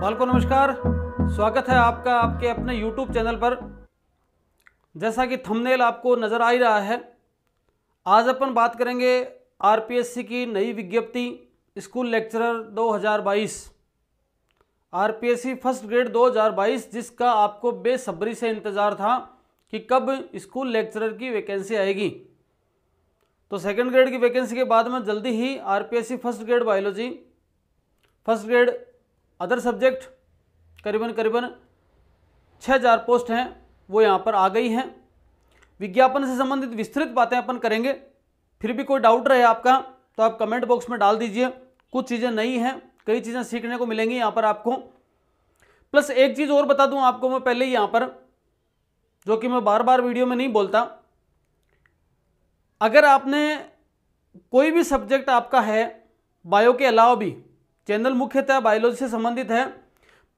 बालको नमस्कार स्वागत है आपका आपके अपने YouTube चैनल पर जैसा कि थंबनेल आपको नज़र आ ही रहा है आज अपन बात करेंगे आर की नई विज्ञप्ति school lecturer 2022 R first grade 2022 जिसका आपको बेसब्री से इंतज़ार था कि कब स्कूल लेक्चरर की वैकेंसी आएगी तो सेकेंड ग्रेड की वैकेंसी के बाद में जल्दी ही R first grade biology first grade other subject करीबन करीबन छः हज़ार पोस्ट हैं वो यहाँ पर आ गई हैं विज्ञापन से संबंधित विस्तृत बातें अपन करेंगे फिर भी कोई डाउट रहे आपका तो आप कमेंट बॉक्स में डाल दीजिए कुछ चीज़ें नई हैं कई चीज़ें सीखने को मिलेंगी यहाँ पर आपको प्लस एक चीज़ और बता दूँ आपको मैं पहले ही यहाँ पर जो कि मैं बार बार वीडियो में नहीं बोलता अगर आपने कोई भी सब्जेक्ट आपका है बायो के अलावा भी चैनल मुख्यतः बायोलॉजी से संबंधित है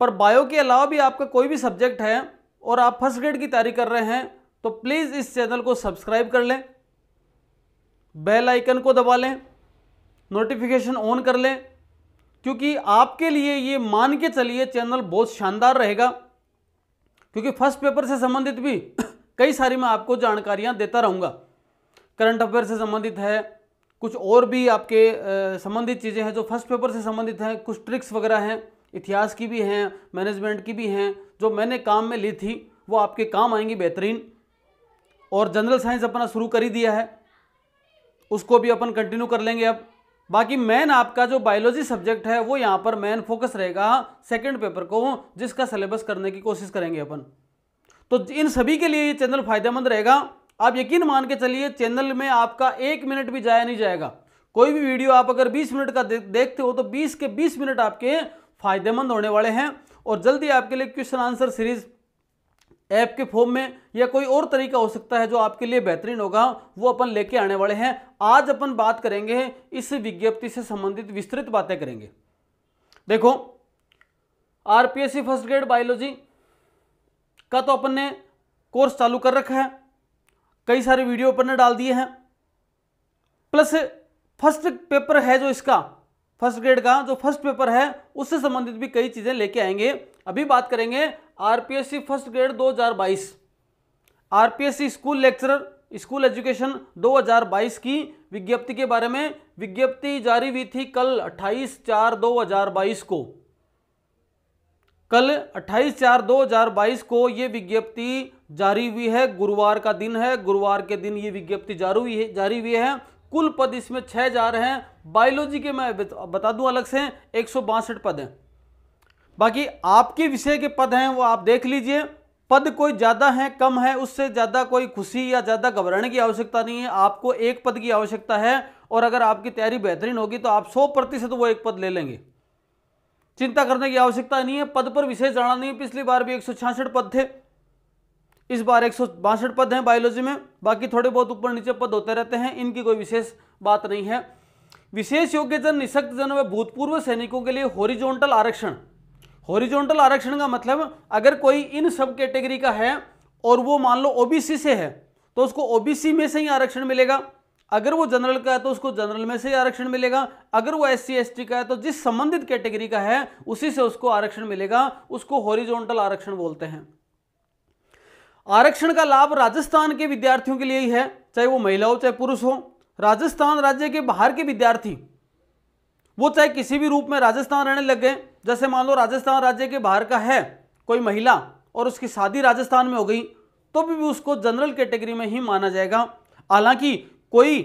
पर बायो के अलावा भी आपका कोई भी सब्जेक्ट है और आप फर्स्ट ग्रेड की तैयारी कर रहे हैं तो प्लीज़ इस चैनल को सब्सक्राइब कर लें बेल आइकन को दबा लें नोटिफिकेशन ऑन कर लें क्योंकि आपके लिए ये मान के चलिए चैनल बहुत शानदार रहेगा क्योंकि फर्स्ट पेपर से संबंधित भी कई सारी मैं आपको जानकारियाँ देता रहूँगा करंट अफेयर से संबंधित है कुछ और भी आपके संबंधित चीज़ें हैं जो फर्स्ट पेपर से संबंधित हैं कुछ ट्रिक्स वगैरह हैं इतिहास की भी हैं मैनेजमेंट की भी हैं जो मैंने काम में ली थी वो आपके काम आएंगी बेहतरीन और जनरल साइंस अपना शुरू कर ही दिया है उसको भी अपन कंटिन्यू कर लेंगे अब बाकी मेन आपका जो बायोलॉजी सब्जेक्ट है वो यहाँ पर मेन फोकस रहेगा सेकंड पेपर को जिसका सिलेबस करने की कोशिश करेंगे अपन तो इन सभी के लिए ये चैनल फायदेमंद रहेगा आप यकीन मान के चलिए चैनल में आपका एक मिनट भी जाया नहीं जाएगा कोई भी वीडियो आप अगर 20 मिनट का देखते हो तो 20 के 20 मिनट आपके फायदेमंद होने वाले हैं और जल्दी आपके लिए क्वेश्चन आंसर सीरीज ऐप के फॉर्म में या कोई और तरीका हो सकता है जो आपके लिए बेहतरीन होगा वो अपन लेके आने वाले हैं आज अपन बात करेंगे इस विज्ञप्ति से संबंधित विस्तृत बातें करेंगे देखो आरपीएससी फर्स्ट ग्रेड बायोलॉजी का तो अपन ने कोर्स चालू कर रखा है कई सारे वीडियो अपन ने डाल दिए हैं प्लस फर्स्ट पेपर है जो इसका फर्स्ट ग्रेड का जो फर्स्ट पेपर है उससे संबंधित भी कई चीज़ें लेके आएंगे अभी बात करेंगे RPSC first grade 2022 RPSC school lecturer school education 2022 की विज्ञप्ति के बारे में विज्ञप्ति जारी हुई थी कल 28 चार 2022 को कल 28 चार 2022 को ये विज्ञप्ति जारी हुई है गुरुवार का दिन है गुरुवार के दिन ये विज्ञप्ति जारी हुई है जारी हुई है कुल पद इसमें छः जा रहे हैं बायोलॉजी के मैं बता दूं अलग से एक पद हैं बाकी आपके विषय के पद हैं वो आप देख लीजिए पद कोई ज़्यादा है कम है उससे ज़्यादा कोई खुशी या ज़्यादा घबराने की आवश्यकता नहीं है आपको एक पद की आवश्यकता है और अगर आपकी तैयारी बेहतरीन होगी तो आप सौ प्रतिशत वो एक पद ले लेंगे चिंता करने की आवश्यकता नहीं है पद पर विशेष जाना नहीं पिछली बार भी एक पद थे इस बार एक पद हैं बायोलॉजी में बाकी थोड़े बहुत ऊपर नीचे पद होते रहते हैं इनकी कोई विशेष बात नहीं है विशेष योग्य जन निशक्त जन व भूतपूर्व सैनिकों के लिए होरिजोनटल आरक्षण होरिजोनटल आरक्षण का मतलब अगर कोई इन सब कैटेगरी का है और वो मान लो ओबीसी से है तो उसको ओबीसी में से ही आरक्षण मिलेगा अगर वो जनरल का है तो उसको जनरल में से ही आरक्षण मिलेगा अगर वो एस सी का है तो जिस संबंधित कैटेगरी का है उसी से उसको आरक्षण मिलेगा उसको होरिजोनटल आरक्षण बोलते हैं आरक्षण का लाभ राजस्थान के विद्यार्थियों के लिए ही है चाहे वो महिला हो चाहे पुरुष हो राजस्थान राज्य के बाहर के विद्यार्थी वो चाहे किसी भी रूप में राजस्थान रहने लग गए जैसे मान लो राजस्थान राज्य के बाहर का है कोई महिला और उसकी शादी राजस्थान में हो गई तो भी उसको जनरल कैटेगरी में ही माना जाएगा हालांकि कोई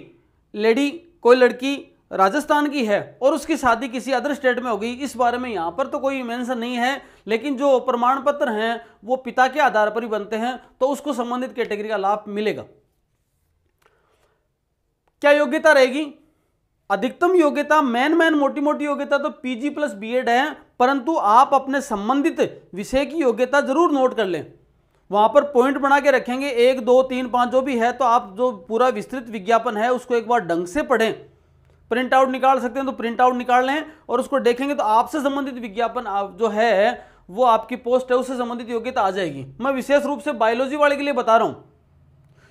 लेडी कोई लड़की राजस्थान की है और उसकी शादी किसी अदर स्टेट में हो गई इस बारे में यहाँ पर तो कोई मेंशन नहीं है लेकिन जो प्रमाण पत्र हैं वो पिता के आधार पर ही बनते हैं तो उसको संबंधित कैटेगरी का लाभ मिलेगा क्या योग्यता रहेगी अधिकतम योग्यता मैन मैन मोटी मोटी योग्यता तो पीजी प्लस बीएड है परंतु आप अपने संबंधित विषय की योग्यता जरूर नोट कर लें वहाँ पर पॉइंट बना के रखेंगे एक दो तीन पाँच जो भी है तो आप जो पूरा विस्तृत विज्ञापन है उसको एक बार ढंग से पढ़ें प्रिंट आउट निकाल सकते हैं तो प्रिंट आउट निकाल लें और उसको देखेंगे तो आपसे संबंधित विज्ञापन आप जो है वो आपकी पोस्ट है उससे संबंधित योग्यता आ जाएगी मैं विशेष रूप से बायोलॉजी वाले के लिए बता रहा हूं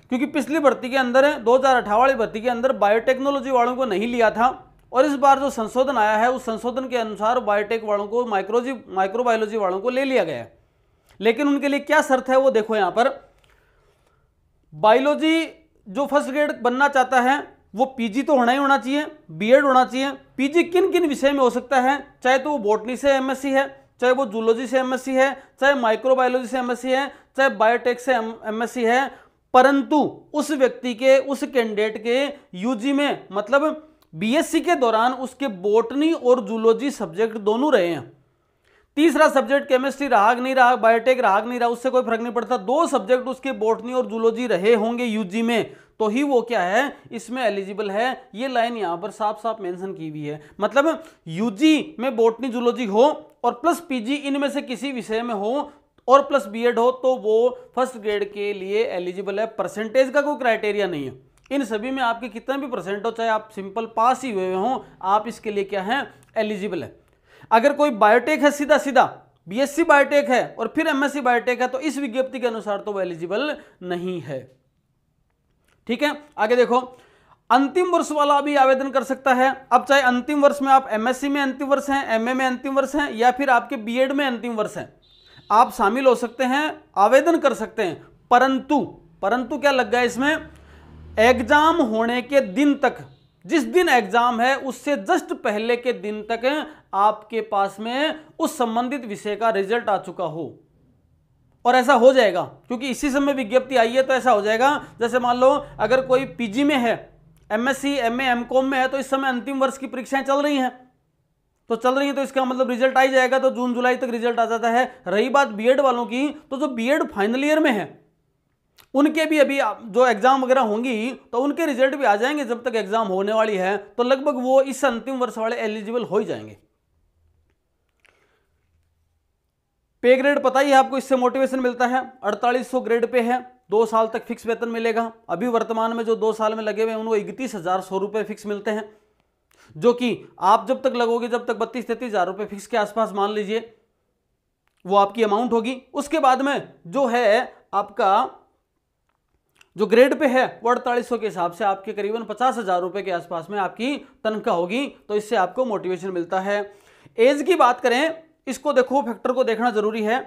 क्योंकि पिछली भर्ती के अंदर दो हजार वाली भर्ती के अंदर बायोटेक्नोलॉजी वालों को नहीं लिया था और इस बार जो संशोधन आया है उस संशोधन के अनुसार बायोटेक वालों को माइक्रोजी माइक्रोबायोलॉजी वालों को ले लिया गया है लेकिन उनके लिए क्या शर्त है वो देखो यहां पर बायोलॉजी जो फर्स्ट ग्रेड बनना चाहता है वो पीजी तो होना ही होना चाहिए बीएड होना चाहिए पीजी किन किन विषय में हो सकता है चाहे तो वो बॉटनी से एमएससी है चाहे वो जूलॉजी से एमएससी है चाहे माइक्रोबायोलॉजी से एमएससी है चाहे बायोटेक से एमएससी है परंतु उस व्यक्ति के उस कैंडिडेट के यूजी में मतलब बीएससी के दौरान उसके बॉटनी और जूलॉजी सब्जेक्ट दोनों रहे हैं तीसरा सब्जेक्ट केमिस्ट्री रहा नहीं रहा बायोटेक रहा नहीं रहा उससे कोई फर्क नहीं पड़ता दो सब्जेक्ट उसके बोटनी और जूलॉजी रहे होंगे यूजी में तो ही वो क्या है इसमें एलिजिबल है ये लाइन यहाँ पर साफ साफ मेंशन की हुई है मतलब यूजी में बोटनी जूलॉजी हो और प्लस पीजी इनमें से किसी विषय में हो और प्लस बी हो तो वो फर्स्ट ग्रेड के लिए एलिजिबल है परसेंटेज का कोई क्राइटेरिया नहीं है इन सभी में आपके कितना भी परसेंट हो चाहे आप सिंपल पास ही हुए हों आप इसके लिए क्या है एलिजिबल है अगर कोई बायोटेक है सीधा सीधा बीएससी बायोटेक है और फिर एमएससी बायोटेक है तो इस विज्ञप्ति के अनुसार तो वह एलिजिबल नहीं है ठीक है आगे देखो अंतिम वर्ष वाला भी आवेदन कर सकता है अब चाहे अंतिम वर्ष में आप एमएससी में अंतिम वर्ष हैं एमए में अंतिम वर्ष हैं या फिर आपके बीएड में अंतिम वर्ष हैं आप शामिल हो सकते हैं आवेदन कर सकते हैं परंतु परंतु क्या लग गया इसमें एग्जाम होने के दिन तक जिस दिन एग्जाम है उससे जस्ट पहले के दिन तक आपके पास में उस संबंधित विषय का रिजल्ट आ चुका हो और ऐसा हो जाएगा क्योंकि इसी समय विज्ञप्ति आई है तो ऐसा हो जाएगा जैसे मान लो अगर कोई पीजी में है एमएससी एमए एमकॉम में है तो इस समय अंतिम वर्ष की परीक्षाएं चल रही हैं तो चल रही है तो इसका मतलब रिजल्ट आ जाएगा तो जून जुलाई तक रिजल्ट आ जाता है रही बात बीएड वालों की तो जो बीएड फाइनल ईयर में है उनके भी अभी जो एग्ज़ाम वगैरह होंगी तो उनके रिजल्ट भी आ जाएंगे जब तक एग्ज़ाम होने वाली है तो लगभग वो इस अंतिम वर्ष वाले एलिजिबल हो ही जाएंगे पे ग्रेड पता ही है आपको इससे मोटिवेशन मिलता है 4800 ग्रेड पे है दो साल तक फिक्स वेतन मिलेगा अभी वर्तमान में जो दो साल में लगे हुए हैं उनको इकतीस हज़ार सौ रुपये फिक्स मिलते हैं जो कि आप जब तक लगोगे जब तक बत्तीस तैतीस हज़ार रुपये फिक्स के आसपास मान लीजिए वो आपकी अमाउंट होगी उसके बाद में जो है आपका जो ग्रेड पे है वो अड़तालीस के हिसाब से आपके करीबन पचास हज़ार रुपए के आसपास में आपकी तनख्वाह होगी तो इससे आपको मोटिवेशन मिलता है एज की बात करें इसको देखो फैक्टर को देखना जरूरी है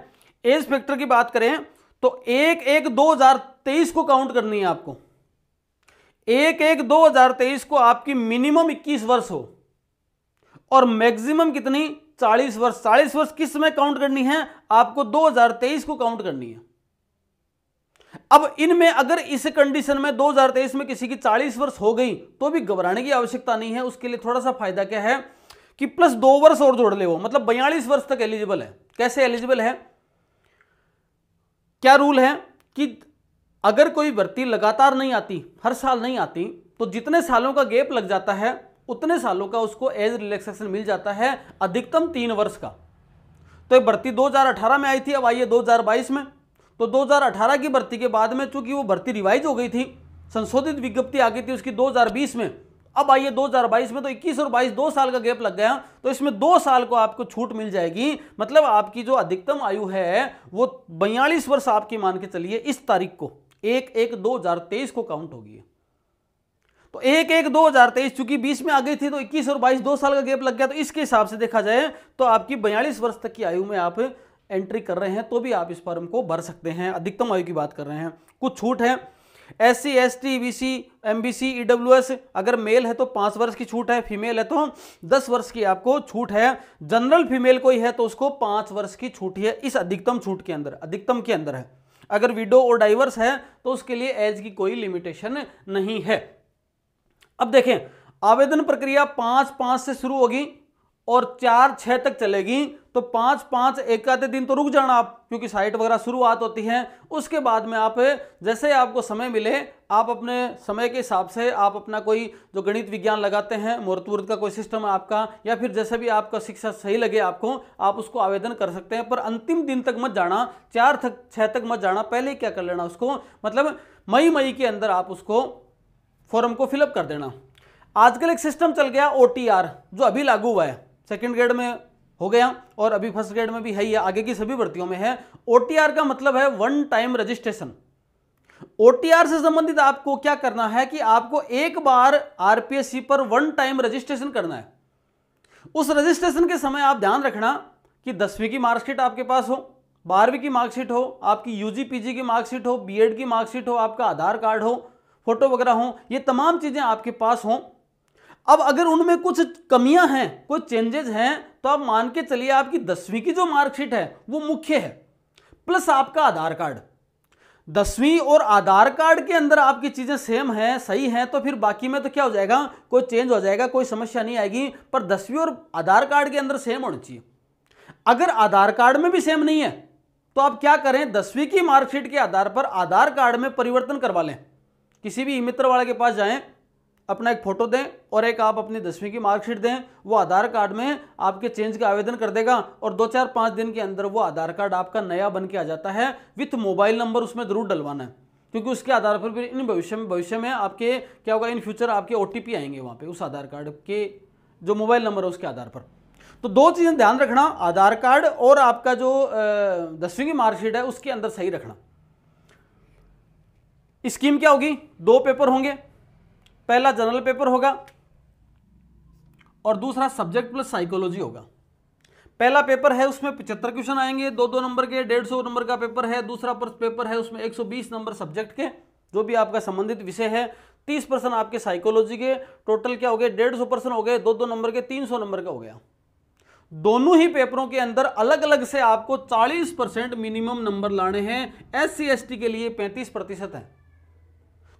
एज फैक्टर की बात करें तो एक एक दो हजार तेईस को काउंट करनी है आपको एक एक दो हजार तेईस को आपकी मिनिमम इक्कीस वर्ष हो और मैक्सिमम कितनी चालीस वर्ष चालीस वर्ष किस में काउंट करनी है आपको दो हजार तेईस को काउंट करनी है अब इनमें अगर इस कंडीशन में 2023 में किसी की 40 वर्ष हो गई तो भी घबराने की आवश्यकता नहीं है उसके लिए थोड़ा सा फायदा क्या है कि प्लस दो वर्ष और जोड़ ले वो मतलब बयालीस वर्ष तक एलिजिबल है कैसे एलिजिबल है क्या रूल है कि अगर कोई भर्ती लगातार नहीं आती हर साल नहीं आती तो जितने सालों का गैप लग जाता है उतने सालों का उसको एज रिलैक्सेशन मिल जाता है अधिकतम तीन वर्ष का तो ये भर्ती 2018 में आई थी अब आई है 2022 में तो 2018 की भर्ती के बाद में चूंकि वो भर्ती रिवाइज हो गई थी संशोधित विज्ञप्ति आ गई थी उसकी 2020 में अब आइए 2022 में तो 21 और 22 दो साल का गैप लग गया तो इसमें दो साल को आपको छूट मिल जाएगी मतलब आपकी जो अधिकतम आयु है वो बयालीस वर्ष आपकी मान के चलिए इस तारीख को एक एक दो हजार तेईस को काउंट होगी तो एक एक दो हजार तेईस चूंकि बीस में आ गई थी तो इक्कीस और बाईस दो साल का गैप लग गया तो इसके हिसाब से देखा जाए तो आपकी बयालीस वर्ष तक की आयु में आप एंट्री कर रहे हैं तो भी आप इस फॉर्म को भर सकते हैं अधिकतम आयु की बात कर रहे हैं कुछ छूट है S C S T B C M B C E W S अगर मेल है तो पांच वर्ष की छूट है फीमेल है तो दस वर्ष की आपको छूट है जनरल फीमेल कोई है तो उसको पांच वर्ष की छूट है इस अधिकतम छूट के अंदर अधिकतम के अंदर है अगर विडो और डाइवर्स है तो उसके लिए एज की कोई लिमिटेशन नहीं है अब देखें आवेदन प्रक्रिया पांच पांच से शुरू होगी और चार छह तक चलेगी तो पांच पांच एक आधे दिन तो रुक जाना आप क्योंकि साइट वगैरह शुरुआत होती है उसके बाद में आप जैसे आपको समय मिले आप अपने समय के हिसाब से आप अपना कोई जो गणित विज्ञान लगाते हैं मुहूर्त वूर्त का कोई सिस्टम है आपका या फिर जैसे भी आपका शिक्षा सही लगे आपको आप उसको आवेदन कर सकते हैं पर अंतिम दिन तक मत जाना चार तक छः तक मत जाना पहले क्या कर लेना उसको मतलब मई मई के अंदर आप उसको फॉर्म को फिलअप कर देना आजकल एक सिस्टम चल गया ओ जो अभी लागू हुआ है सेकेंड ग्रेड में हो गया और अभी फर्स्ट ग्रेड में भी है ही आगे की सभी भर्तियों में है ओटीआर का मतलब है वन टाइम रजिस्ट्रेशन ओटीआर से संबंधित आपको क्या करना है कि आपको एक बार आरपीएससी पर वन टाइम रजिस्ट्रेशन करना है उस रजिस्ट्रेशन के समय आप ध्यान रखना कि दसवीं की मार्कशीट आपके पास हो बारहवीं की मार्कशीट हो आपकी यूजी पीजी की मार्कशीट हो बीएड की मार्कशीट हो आपका आधार कार्ड हो फोटो वगैरह हो ये तमाम चीज़ें आपके पास हो अब अगर उनमें कुछ कमियां हैं कुछ चेंजेस हैं तो आप मान के चलिए आपकी दसवीं की जो मार्कशीट है वो मुख्य है प्लस आपका आधार कार्ड दसवीं और आधार कार्ड के अंदर आपकी चीज़ें सेम हैं सही हैं तो फिर बाकी में तो क्या हो जाएगा कोई चेंज हो जाएगा कोई समस्या नहीं आएगी पर दसवीं और आधार कार्ड के अंदर सेम होनी चाहिए अगर आधार कार्ड में भी सेम नहीं है तो आप क्या करें दसवीं की मार्कशीट के आधार पर आधार कार्ड में परिवर्तन करवा लें किसी भी मित्र वाले के पास जाएं अपना एक फ़ोटो दें और एक आप अपनी दसवीं की मार्कशीट दें वो आधार कार्ड में आपके चेंज का आवेदन कर देगा और दो चार पाँच दिन के अंदर वो आधार कार्ड आपका नया बन के आ जाता है विथ मोबाइल नंबर उसमें ज़रूर डलवाना है क्योंकि उसके आधार पर फिर इन भविष्य में भविष्य में आपके क्या होगा इन फ्यूचर आपके ओ आएंगे वहाँ पर उस आधार कार्ड के जो मोबाइल नंबर है उसके आधार पर तो दो चीज़ें ध्यान रखना आधार कार्ड और आपका जो दसवीं की मार्कशीट है उसके अंदर सही रखना स्कीम क्या होगी दो पेपर होंगे पहला जनरल पेपर होगा और दूसरा सब्जेक्ट प्लस साइकोलॉजी होगा पहला पेपर है उसमें पचहत्तर क्वेश्चन आएंगे दो दो नंबर के डेढ़ सौ नंबर का पेपर है दूसरा पेपर है उसमें एक सौ बीस नंबर सब्जेक्ट के जो भी आपका संबंधित विषय है तीस परसेंट आपके साइकोलॉजी के टोटल क्या हो गए डेढ़ सौ परसेंट हो गए दो दो नंबर के तीन सौ नंबर का हो गया दोनों ही पेपरों के अंदर अलग अलग से आपको 40 परसेंट मिनिमम नंबर लाने हैं एस सी के लिए 35 प्रतिशत है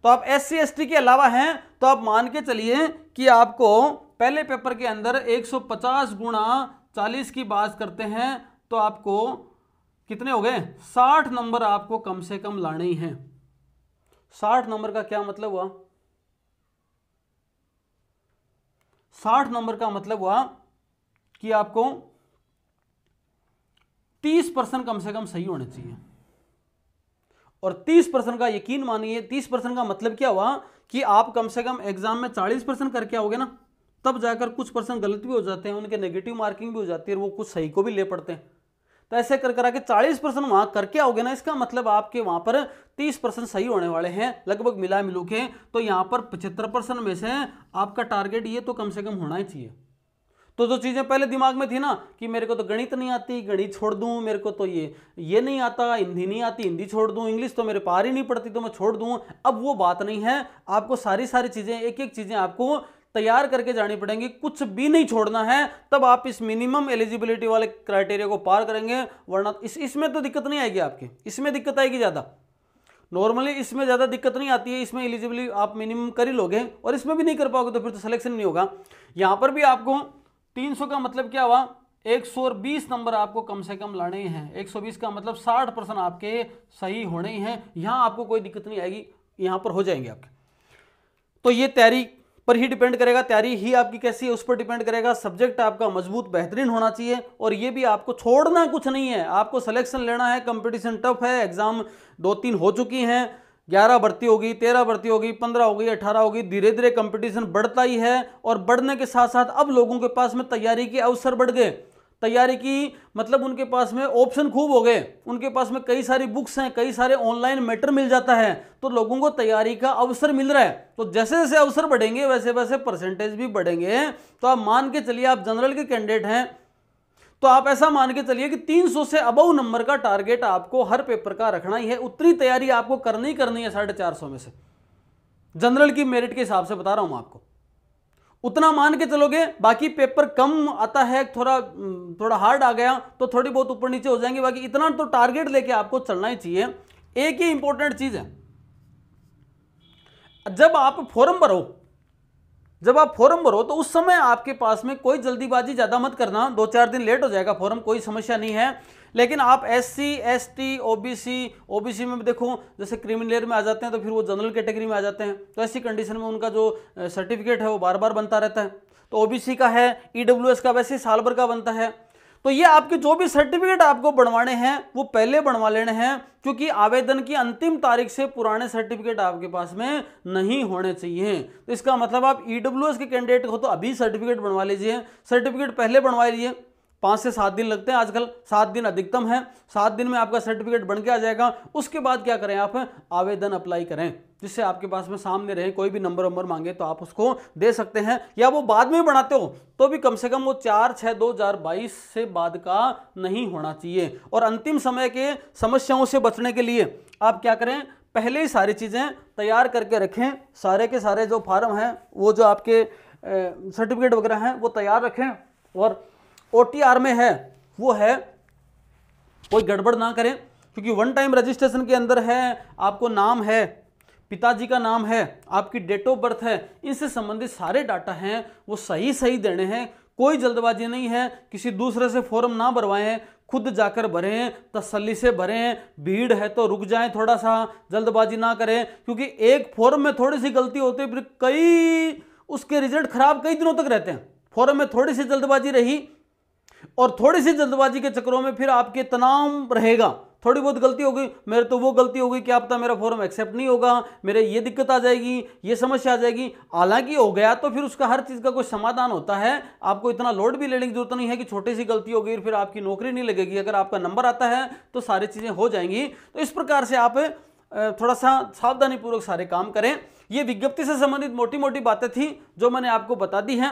तो आप एस सी के अलावा हैं तो आप मान के चलिए कि आपको पहले पेपर के अंदर 150 गुणा चालीस की बात करते हैं तो आपको कितने हो गए 60 नंबर आपको कम से कम लाने ही हैं 60 नंबर का क्या मतलब हुआ 60 नंबर का मतलब हुआ कि आपको 30 परसेंट कम से कम सही होने चाहिए और 30 परसेंट का यकीन मानिए 30 परसेंट का मतलब क्या हुआ कि आप कम से कम एग्जाम में 40 परसेंट करके आओगे ना तब जाकर कुछ परसेंट गलत भी हो जाते हैं उनके नेगेटिव मार्किंग भी हो जाती है और वो कुछ सही को भी ले पड़ते हैं तो ऐसे कर करा के चालीस परसेंट वहां करके आओगे ना इसका मतलब आपके वहां पर तीस परसेंट सही होने वाले हैं लगभग मिला मिलू के तो यहां पर पचहत्तर परसेंट में से आपका टारगेट ये तो कम से कम होना ही चाहिए तो जो चीज़ें पहले दिमाग में थी ना कि मेरे को तो गणित नहीं आती गणित छोड़ दूँ मेरे को तो ये ये नहीं आता हिंदी नहीं आती हिंदी छोड़ दूँ इंग्लिश तो मेरे पार ही नहीं पड़ती तो मैं छोड़ दूँ अब वो बात नहीं है आपको सारी सारी चीज़ें एक एक चीज़ें आपको तैयार करके जानी पड़ेंगी कुछ भी नहीं छोड़ना है तब आप इस मिनिमम एलिजिबिलिटी वाले क्राइटेरिया को पार करेंगे वरना इस इसमें तो दिक्कत नहीं आएगी आपकी इसमें दिक्कत आएगी ज़्यादा नॉर्मली इसमें ज़्यादा दिक्कत नहीं आती है इसमें एलिजिबिलिटी आप मिनिमम कर ही लोगे और इसमें भी नहीं कर पाओगे तो फिर तो सिलेक्शन नहीं होगा यहाँ पर भी आपको 300 का मतलब क्या हुआ 120 नंबर आपको कम से कम लाने हैं 120 का मतलब 60 परसेंट आपके सही होने ही हैं यहाँ आपको कोई दिक्कत नहीं आएगी यहाँ पर हो जाएंगे आपके तो ये तैयारी पर ही डिपेंड करेगा तैयारी ही आपकी कैसी है उस पर डिपेंड करेगा सब्जेक्ट आपका मजबूत बेहतरीन होना चाहिए और ये भी आपको छोड़ना कुछ नहीं है आपको सिलेक्शन लेना है कंपटीशन टफ है एग्ज़ाम दो तीन हो चुकी हैं ग्यारह भर्ती होगी तेरह भर्ती होगी पंद्रह होगी अठारह होगी धीरे धीरे कंपटीशन बढ़ता ही है और बढ़ने के साथ साथ अब लोगों के पास में तैयारी के अवसर बढ़ गए तैयारी की मतलब उनके पास में ऑप्शन खूब हो गए उनके पास में कई सारी बुक्स हैं कई सारे ऑनलाइन मैटर मिल जाता है तो लोगों को तैयारी का अवसर मिल रहा है तो जैसे जैसे अवसर बढ़ेंगे वैसे वैसे परसेंटेज भी बढ़ेंगे तो आप मान के चलिए आप जनरल के कैंडिडेट हैं तो आप ऐसा मान के चलिए कि 300 से अबव नंबर का टारगेट आपको हर पेपर का रखना ही है उतनी तैयारी आपको करनी ही करनी है साढ़े चार सौ में से जनरल की मेरिट के हिसाब से बता रहा हूं आपको उतना मान के चलोगे बाकी पेपर कम आता है थोड़ा थोड़ा हार्ड आ गया तो थोड़ी बहुत ऊपर नीचे हो जाएंगे बाकी इतना तो टारगेट लेके आपको चलना ही चाहिए एक ही इंपॉर्टेंट चीज है जब आप फॉर्म भरो जब आप फॉर्म भरो तो उस समय आपके पास में कोई जल्दीबाजी ज़्यादा मत करना दो चार दिन लेट हो जाएगा फॉर्म कोई समस्या नहीं है लेकिन आप S C S T O B C O B C में देखो जैसे क्रिमिनल में आ जाते हैं तो फिर वो जनरल कैटेगरी में आ जाते हैं तो ऐसी कंडीशन में उनका जो सर्टिफिकेट है वो बार बार बनता रहता है तो ओ बी सी का है ई डब्ल्यू एस का वैसे साल भर का बनता है तो ये आपके जो भी सर्टिफिकेट आपको बनवाने हैं वो पहले बनवा लेने हैं क्योंकि आवेदन की अंतिम तारीख से पुराने सर्टिफिकेट आपके पास में नहीं होने चाहिए तो इसका मतलब आप ई e के कैंडिडेट हो तो अभी सर्टिफिकेट बनवा लीजिए सर्टिफिकेट पहले बनवा लीजिए पाँच से सात दिन लगते हैं आजकल सात दिन अधिकतम है सात दिन में आपका सर्टिफिकेट बन के आ जाएगा उसके बाद क्या करें आप आवेदन अप्लाई करें जिससे आपके पास में सामने रहे कोई भी नंबर वंबर मांगे तो आप उसको दे सकते हैं या वो बाद में बनाते हो तो भी कम से कम वो चार छः दो हज़ार बाईस से बाद का नहीं होना चाहिए और अंतिम समय के समस्याओं से बचने के लिए आप क्या करें पहले ही सारी चीज़ें तैयार करके रखें सारे के सारे जो फार्म हैं वो जो आपके सर्टिफिकेट वगैरह हैं वो तैयार रखें और ओ में है वो है कोई गड़बड़ ना करें क्योंकि वन टाइम रजिस्ट्रेशन के अंदर है आपको नाम है पिताजी का नाम है आपकी डेट ऑफ बर्थ है इनसे संबंधित सारे डाटा हैं वो सही सही देने हैं कोई जल्दबाजी नहीं है किसी दूसरे से फॉर्म ना भरवाएं खुद जाकर भरें तसल्ली से भरें भीड़ है तो रुक जाएं थोड़ा सा जल्दबाजी ना करें क्योंकि एक फॉर्म में थोड़ी सी गलती होती है फिर कई उसके रिजल्ट खराब कई दिनों तक रहते हैं फॉर्म में थोड़ी सी जल्दबाजी रही और थोड़ी सी जल्दबाजी के चक्रों में फिर आपके तनाव रहेगा थोड़ी बहुत गलती होगी मेरे तो वो गलती हो गई कि आपका मेरा फॉर्म एक्सेप्ट नहीं होगा मेरे ये दिक्कत आ जाएगी ये समस्या आ जाएगी हालांकि हो गया तो फिर उसका हर चीज़ का कोई समाधान होता है आपको इतना लोड भी लेने की जरूरत नहीं है कि छोटी सी गलती होगी फिर आपकी नौकरी नहीं लगेगी अगर आपका नंबर आता है तो सारी चीज़ें हो जाएंगी तो इस प्रकार से आप थोड़ा सा सावधानीपूर्वक सारे काम करें ये विज्ञप्ति से संबंधित मोटी मोटी बातें थी जो मैंने आपको बता दी हैं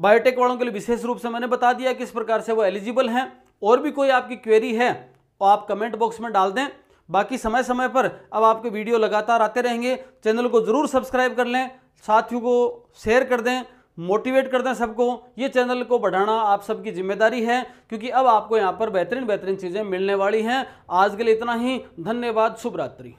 बायोटेक वालों के लिए विशेष रूप से मैंने बता दिया किस प्रकार से वो एलिजिबल हैं और भी कोई आपकी क्वेरी है तो आप कमेंट बॉक्स में डाल दें बाकी समय समय पर अब आपके वीडियो लगातार आते रहेंगे चैनल को ज़रूर सब्सक्राइब कर लें साथियों को शेयर कर दें मोटिवेट कर दें सबको ये चैनल को बढ़ाना आप सबकी जिम्मेदारी है क्योंकि अब आपको यहाँ पर बेहतरीन बेहतरीन चीज़ें मिलने वाली हैं आज के लिए इतना ही धन्यवाद शुभरात्रि